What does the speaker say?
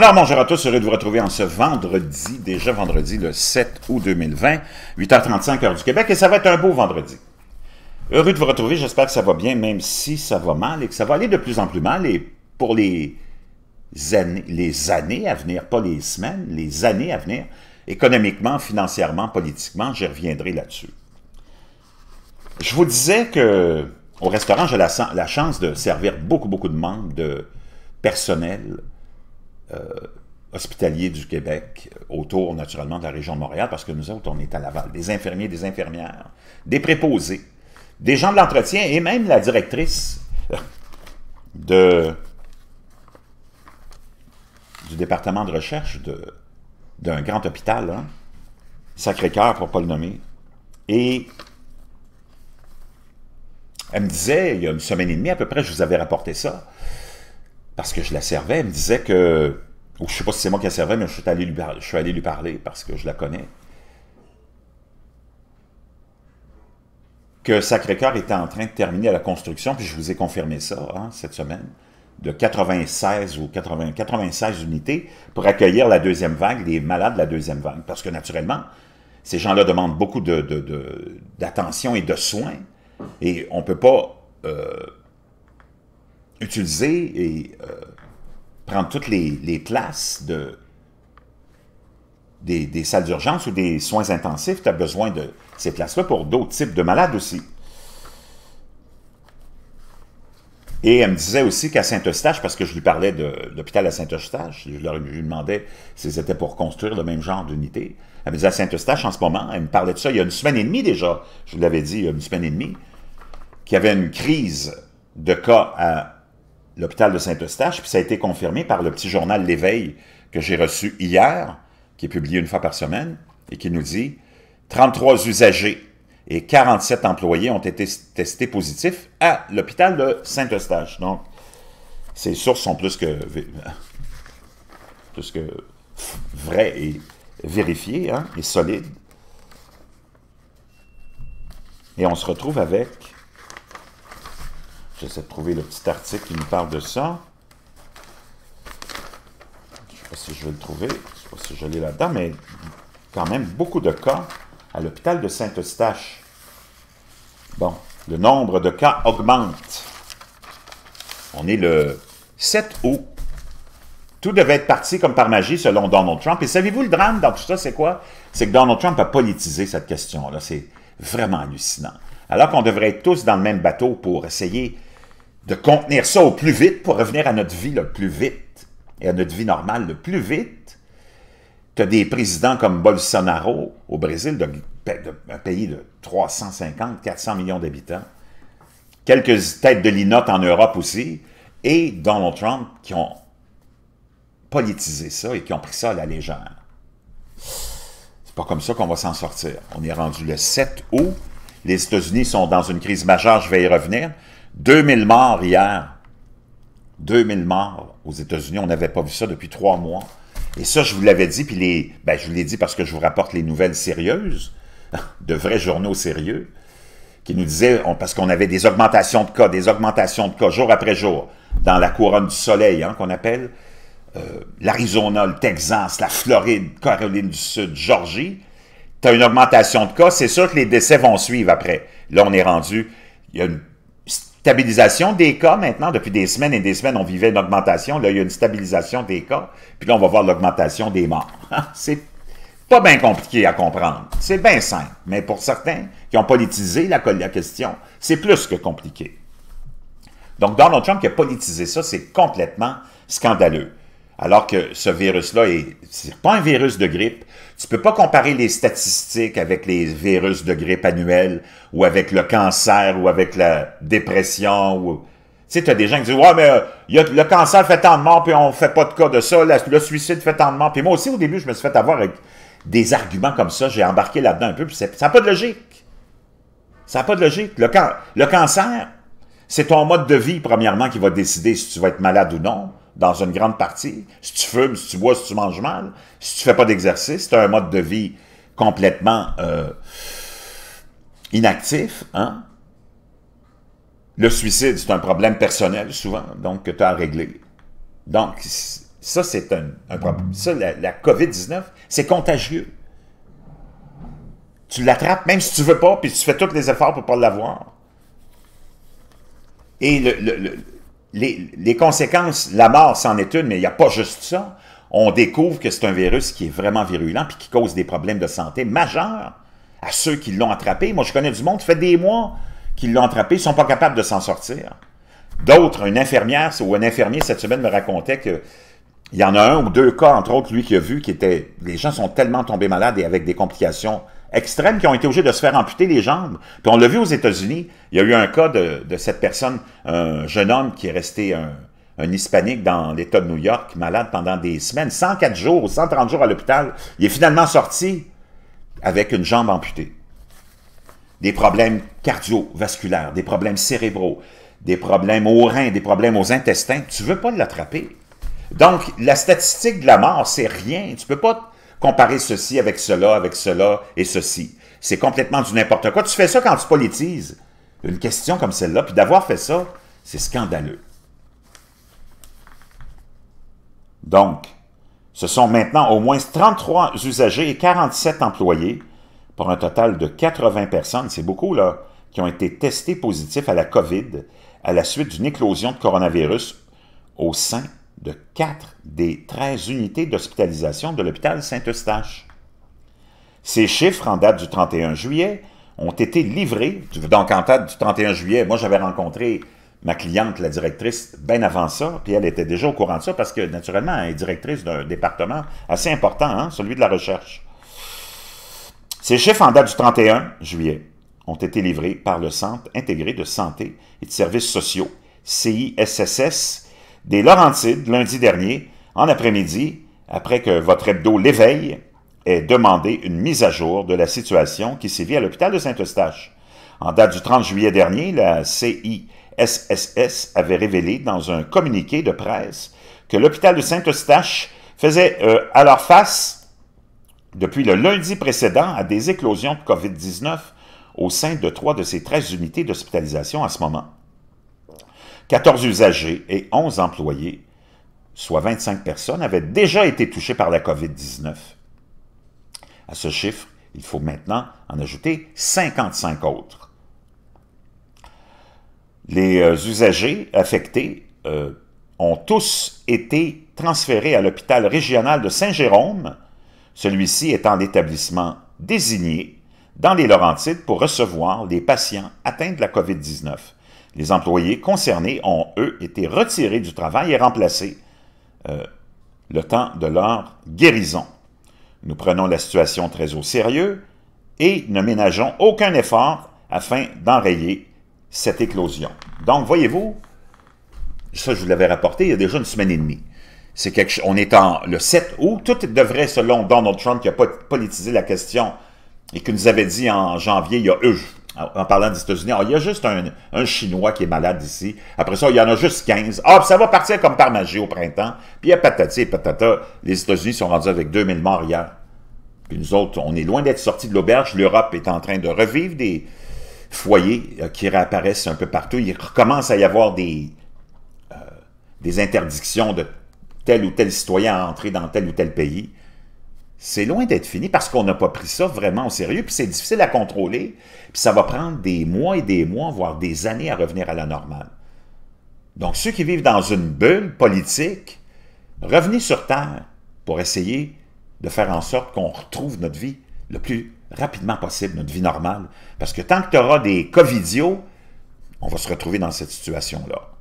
Alors, bonjour à tous, heureux de vous retrouver en ce vendredi, déjà vendredi le 7 août 2020, 8h35 heure du Québec, et ça va être un beau vendredi. Heureux de vous retrouver, j'espère que ça va bien, même si ça va mal et que ça va aller de plus en plus mal, et pour les années, les années à venir, pas les semaines, les années à venir, économiquement, financièrement, politiquement, j'y reviendrai là-dessus. Je vous disais que au restaurant, j'ai la, la, chance de servir beaucoup, beaucoup de membres, de personnel, euh, hospitaliers du Québec, autour naturellement de la région de Montréal, parce que nous autres, on est à Laval, des infirmiers, des infirmières, des préposés, des gens de l'entretien et même la directrice de, du département de recherche d'un grand hôpital, hein, Sacré-Cœur pour ne pas le nommer. Et elle me disait, il y a une semaine et demie à peu près, je vous avais rapporté ça, parce que je la servais, elle me disait que, ou je sais pas si c'est moi qui la servais, mais je suis allé lui, parler parce que je la connais, que Sacré-Cœur était en train de terminer la construction, puis je vous ai confirmé ça hein, cette semaine, de 96 ou 96 unités pour accueillir la deuxième vague, les malades de la deuxième vague. Parce que naturellement, ces gens-là demandent beaucoup d'attention et de soins, et on ne peut pas... Euh, utiliser et euh, prendre toutes les, places de, des, salles d'urgence ou des soins intensifs. Tu as besoin de ces places-là pour d'autres types de malades aussi. Et elle me disait aussi qu'à Saint-Eustache, parce que je lui parlais de, l'hôpital à Saint-Eustache, je, lui demandais si c'était pour construire le même genre d'unité. Elle me disait à Saint-Eustache en ce moment, elle me parlait de ça il y a une semaine et demie déjà, je vous l'avais dit il y a une semaine et demie, qu'il y avait une crise de cas à l'hôpital de Saint-Eustache, puis ça a été confirmé par le petit journal L'Éveil que j'ai reçu hier, qui est publié une fois par semaine, et qui nous dit 33 usagers et 47 employés ont été testés positifs à l'hôpital de Saint-Eustache. Donc, ces sources sont plus que, plus que vraies et vérifiées hein, et solides. Et on se retrouve avec J'essaie de trouver le petit article qui nous parle de ça. Je ne sais pas si je vais le trouver, je ne sais pas si je là-dedans, mais quand même beaucoup de cas à l'hôpital de Saint-Eustache. Bon, le nombre de cas augmente. On est le 7 août. Tout devait être parti comme par magie selon Donald Trump. Et savez-vous le drame dans tout ça, c'est quoi? C'est que Donald Trump a politisé cette question-là. C'est vraiment hallucinant. Alors qu'on devrait être tous dans le même bateau pour essayer de contenir ça au plus vite pour revenir à notre vie le plus vite et à notre vie normale le plus vite. Tu as des présidents comme Bolsonaro au Brésil, un pays de 350-400 millions d'habitants, quelques têtes de linotte en Europe aussi, et Donald Trump qui ont politisé ça et qui ont pris ça à la légère. C'est pas comme ça qu'on va s'en sortir. On est rendu le 7 août. Les États-Unis sont dans une crise majeure, je vais y revenir. 2000 morts hier. 2000 morts aux États-Unis. On n'avait pas vu ça depuis trois mois. Et ça, je vous l'avais dit, puis les, ben, je vous l'ai dit parce que je vous rapporte les nouvelles sérieuses, de vrais journaux sérieux, qui nous disaient, parce qu'on avait des augmentations de cas, des augmentations de cas, jour après jour, dans la couronne du soleil, hein, qu'on appelle, euh, l'Arizona, le Texas, la Floride, Caroline du Sud, Georgie, tu as une augmentation de cas, c'est sûr que les décès vont suivre après. Là, on est rendu, il y a une stabilisation des cas maintenant. Depuis des semaines et des semaines, on vivait une augmentation. Là, il y a une stabilisation des cas. Puis là, on va voir l'augmentation des morts. Ah, c'est pas bien compliqué à comprendre. C'est bien simple. Mais pour certains qui ont politisé la, la question, c'est plus que compliqué. Donc, Donald Trump qui a politisé ça, c'est complètement scandaleux. Alors que ce virus-là, c'est pas un virus de grippe. Tu peux pas comparer les statistiques avec les virus de grippe annuels ou avec le cancer ou avec la dépression Tu sais, tu as des gens qui disent Ouais, mais euh, le cancer fait tant de morts, puis on fait pas de cas de ça, le suicide fait tant de morts. Puis moi aussi, au début, je me suis fait avoir avec des arguments comme ça, j'ai embarqué là-dedans un peu, puis ça n'a pas de logique. Ça n'a pas de logique. le cancer, c'est ton mode de vie, premièrement, qui va décider si tu vas être malade ou non dans une grande partie. Si tu fumes, si tu bois, si tu manges mal, si tu ne fais pas d'exercice, tu as un mode de vie complètement euh, inactif, hein? Le suicide, c'est un problème personnel souvent, donc que tu as à régler. Donc, ça, c'est un, problème. Ça, la, COVID-19, c'est contagieux. Tu l'attrapes même si tu ne veux pas, puis tu fais tous les efforts pour ne pas l'avoir. Et le les, conséquences, la mort, s'en est une, mais il n'y a pas juste ça. On découvre que c'est un virus qui est vraiment virulent et qui cause des problèmes de santé majeurs à ceux qui l'ont attrapé. Moi, je connais du monde, ça fait des mois qu'ils l'ont attrapé, ils ne sont pas capables de s'en sortir. D'autres, une infirmière ou un infirmier cette semaine me racontait que il y en a un ou deux cas, entre autres, lui qui a vu, qui était. Les gens sont tellement tombés malades et avec des complications extrêmes qui ont été obligés de se faire amputer les jambes. Puis on l'a vu aux États-Unis, il y a eu un cas de, cette personne, un jeune homme qui est resté un, un hispanique dans l'État de New York, malade pendant des semaines, 104 jours, 130 jours à l'hôpital. Il est finalement sorti avec une jambe amputée. Des problèmes cardiovasculaires, des problèmes cérébraux, des problèmes aux reins, des problèmes aux intestins. Tu ne veux pas l'attraper. Donc, la statistique de la mort, c'est rien. Tu ne peux pas comparer ceci avec cela, avec cela et ceci. C'est complètement du n'importe quoi. Tu fais ça quand tu politises une question comme celle-là, puis d'avoir fait ça, c'est scandaleux. Donc, ce sont maintenant au moins 33 usagers et 47 employés pour un total de 80 personnes, c'est beaucoup là, qui ont été testés positifs à la COVID à la suite d'une éclosion de coronavirus au sein de quatre des 13 unités d'hospitalisation de l'hôpital Saint-Eustache. Ces chiffres en date du 31 juillet ont été livrés. Donc, en date du 31 juillet, moi, j'avais rencontré ma cliente, la directrice, bien avant ça, puis elle était déjà au courant de ça parce que, naturellement, elle est directrice d'un département assez important, hein, celui de la recherche. Ces chiffres en date du 31 juillet ont été livrés par le Centre intégré de santé et de services sociaux, CISSS, des Laurentides lundi dernier, en après-midi, après que votre hebdo l'éveille, ait demandé une mise à jour de la situation qui sévit à l'hôpital de Saint-Eustache. En date du 30 juillet dernier, la CISSS avait révélé dans un communiqué de presse que l'hôpital de Saint-Eustache faisait euh, à alors face, depuis le lundi précédent, à des éclosions de COVID-19 au sein de trois de ses 13 unités d'hospitalisation à ce moment. 14 usagers et 11 employés, soit 25 personnes, avaient déjà été touchés par la COVID-19. À ce chiffre, il faut maintenant en ajouter 55 autres. Les euh, usagers affectés euh, ont tous été transférés à l'hôpital régional de Saint-Jérôme, celui-ci étant l'établissement désigné dans les Laurentides pour recevoir les patients atteints de la COVID-19. Les employés concernés ont, eux, été retirés du travail et remplacés euh, le temps de leur guérison. Nous prenons la situation très au sérieux et ne ménageons aucun effort afin d'enrayer cette éclosion. Donc, voyez-vous, ça je vous l'avais rapporté il y a déjà une semaine et demie. C'est quelque on est en le 7 août, tout devrait, selon Donald Trump, qui a pas politisé la question et qui nous avait dit en janvier, il y a eu, en parlant des États-Unis, il y a juste un, Chinois qui est malade ici. Après ça, il y en a juste 15. Ah, ça va partir comme par magie au printemps. Puis il y a patati patata. Les États-Unis sont rendus avec 2000 morts hier. Puis nous autres, on est loin d'être sortis de l'auberge. L'Europe est en train de revivre des foyers euh, qui réapparaissent un peu partout. Il recommence à y avoir des, euh, des interdictions de tel ou tel citoyen à entrer dans tel ou tel pays c'est loin d'être fini parce qu'on n'a pas pris ça vraiment au sérieux, puis c'est difficile à contrôler, puis ça va prendre des mois et des mois, voire des années à revenir à la normale. Donc ceux qui vivent dans une bulle politique, revenez sur Terre pour essayer de faire en sorte qu'on retrouve notre vie le plus rapidement possible, notre vie normale, parce que tant que tu auras des covidios, on va se retrouver dans cette situation-là.